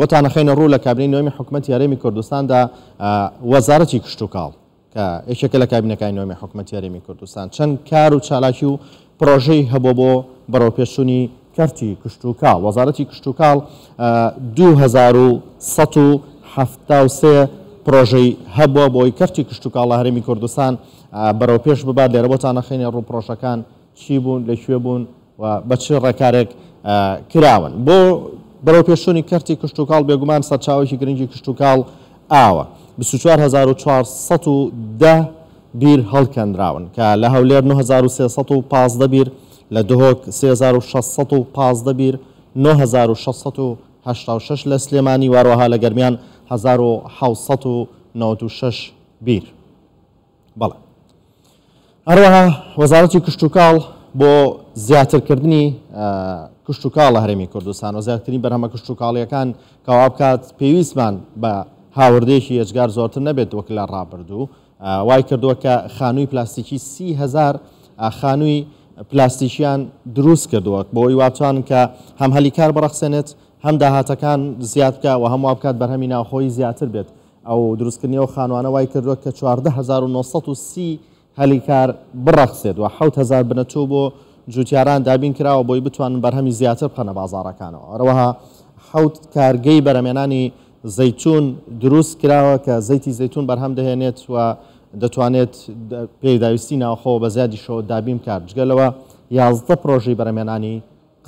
بۆتان نەخینە ڕوو لە کابینەی نوێمی حکوومەت یارێمی کوردستاندا وەزارەتی کشتتوکڵ کە یەکێکە لە کابینەکانی نوێمی حکوومەت یارێمی کوردستان چەند کار و چالاکی و پرۆژەی هەبوو بۆ بەڕۆپێشونی کەرتی کشتتوکڵ وەزارەتی کشتتوکڵ 2023 پرۆژەی هەبووە بۆی کەرتی کشتتوکڵ لە هەرمی کوردستان بەرەو پێش ببات لێرە بۆتان نەخینە ڕووپۆشەکان چی بوون لەکوێ بوون بە چ ڕێکارێک کراون بۆ بەرەو پێشتنی کەرتی کشتتوکال بێگومان سەر چاوێکی گرنگی کشتتوکال ئاوە 24 بیر هەڵکەندراون کە لە هەولێر 1950 بیر لە دهۆک 3650 بیر 1966 لە سلێمانی واروەها لە گەرمیان 1696 بیر بەڵە هەروەها وەزارەتی کشتتوکال بۆ زیاترکردنی کشت و کاڵە هەرێمی کوردستان و زیاترین بەرهەمە کشت و کاڵیەکان کەوا بکات پێویستمان بە هاوردێکی ئەجگار زۆرتر نەبێت وەک لە ڕابردوو وای کردووە کە خانووی پلاستیکی سیهزار خانووی پلاستیشیان دروست کردووە بۆی واتوان کە هەم هەلی کار بەڕخسێنێت هەم داهاتەکان زیاد بکە و هەموو بکات بەرهەمی ناوخۆی زیاتر بێت ئەو دروستکردنیەوە خانوانە وای کردووە کە 1930 هەلی کار بڕەخسێت و 1970 بنەچوو بۆ جوتیاران دابین کراوە بۆی بتوانن بەرهەمی زیاتر بخەنە بازارەکانەوە ئەروەها حوت کارگەی بەرەمێنانی زەتون دروست کراوە کە زەیتی زەتون بەرهەم دەهێنێت و دەتوانێت پێداویستی ناوخەوە بە زیادی شەوە دابیم کار جگەلەوە یازدە پرۆژی بەرەمێنانی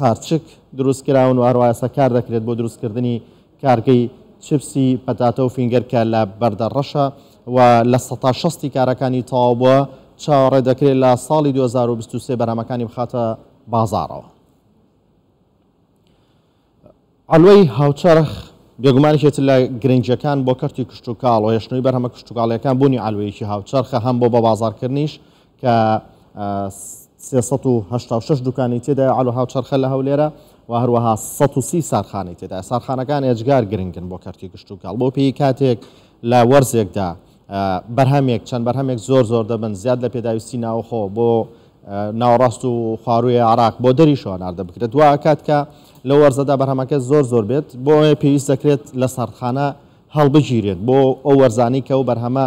قارچک دروست کراون و هەروایسە کار دەکرێت بۆ دروستکردنی کارگەی چپسی پەتاتە و فینگەر کە لە بەردە ڕەشە و لە 16 کارەکانی تاوبووە چاڕێ دەکرێت لە ساڵی 2023 بەرامەکانی بخاتە بازارەوە. ئەلوەی هاوچەرخ بێگومانێت لە گرنجەکان بۆ کەرتی کشتتوکاڵ و هێشتنەوەی بەرهەمە کشتتوکاڵیەکان بوونی ئالوەیەکی هاوچەرخە هەم بۆ بە بازارکردنیش کە 1970 دوکانی تێدا ئالو هاوچەرخە لە هەولێرە و هەروەها 130 سارخانی تێدا سارخانەکان ئێجگار گرنگن بۆ کەرتی گشتتوکاڵ بۆ پێی کاتێک لە وەرزێکدا بەرهەمێک چەند بەرهەمێک زۆر زۆر دەبن زیاد لە پێداویستی ناوخۆ بۆ ناوەڕاست و خواروی عراق بۆ دەری شوواردە بکرێت دوای کات کە لە وەرزەدا بەرهەمەکە زۆر زۆر بێت بۆ پێویست دەکرێت لە سەرخانە هەڵبگیرێت بۆ ئەو وەرزانی کە و بەرهەمە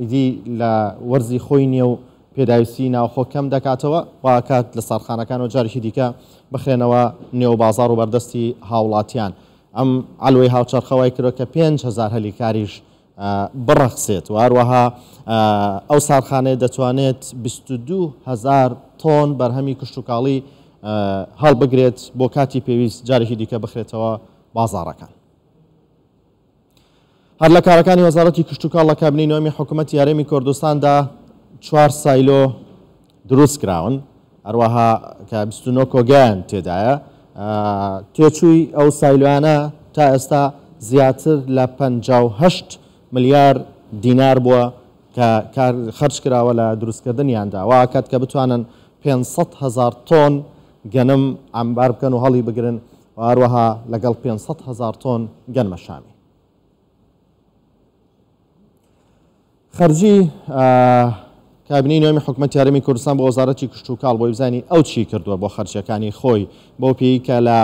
ئیدی لە وەرزی خۆی نییە و پێداویستی ناوخۆ کەم دەکاتەوە واکات لە سەرخانەکان و جارێکی دیکە بخرێنەوە نێو بازار و بەردەستی هاوڵاتیان ئەم ئالوی هاوچەرخەوای کرۆ کە 5 هزار هەلی کاریش بڕەخسێت و هەروەها ئەو سارخانەیە دەتوانێت 22هزار تۆن بەرهەمی کشتتوکاڵی هەڵبگرێت بۆ کاتی پێویست جارێکی دیکە بخرێتەوە بازارەکان. هەر لە کارەکانی وەزارەتی کشتتوکال لە کابنی نوێمی حکوومەت یارێمی کوردستاندا چوار سایلۆ دروست کراون هەروەها کە 29 کۆگەیان تێدایە تێچووی ئەو سایلوانە تا ئێستا زیاتر لە 5 ملیار دینار بووە کە خرج کراوە لە دروستکردنیاندا وا کات کە بتوانن 500هزار تۆن گەنم ئەمبار بکەن و هەڵی بگرن هەروەها لەگەڵ 500هزار تۆن گەنمە شامی خەرجی کابینی نوێمی حکومەت یارمی کوردستان بۆ وەزارەتی کشت و کاڵ بۆی بزانی ئەو چی کردووە بۆ خەرچەکانی خۆی بۆ پێی کە لە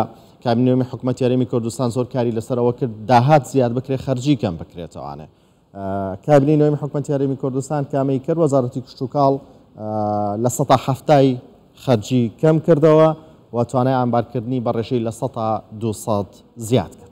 کابینێمی حکوومەت یاریمی کوردستان زۆر کاری لەسەرەوە کرد داهات زیاد بکرێ خەرجی کەم بکرێتەوەوانێ کابینی نوێمی حکوومەت یاریمی کوردستان کامی کرد وەزارەتی کشتتوکاڵ لە سە هەفتای خەرجی کەم کردەوە و توانای ئامبارکردنی بە ڕێژەی لە 100 زیاد کرد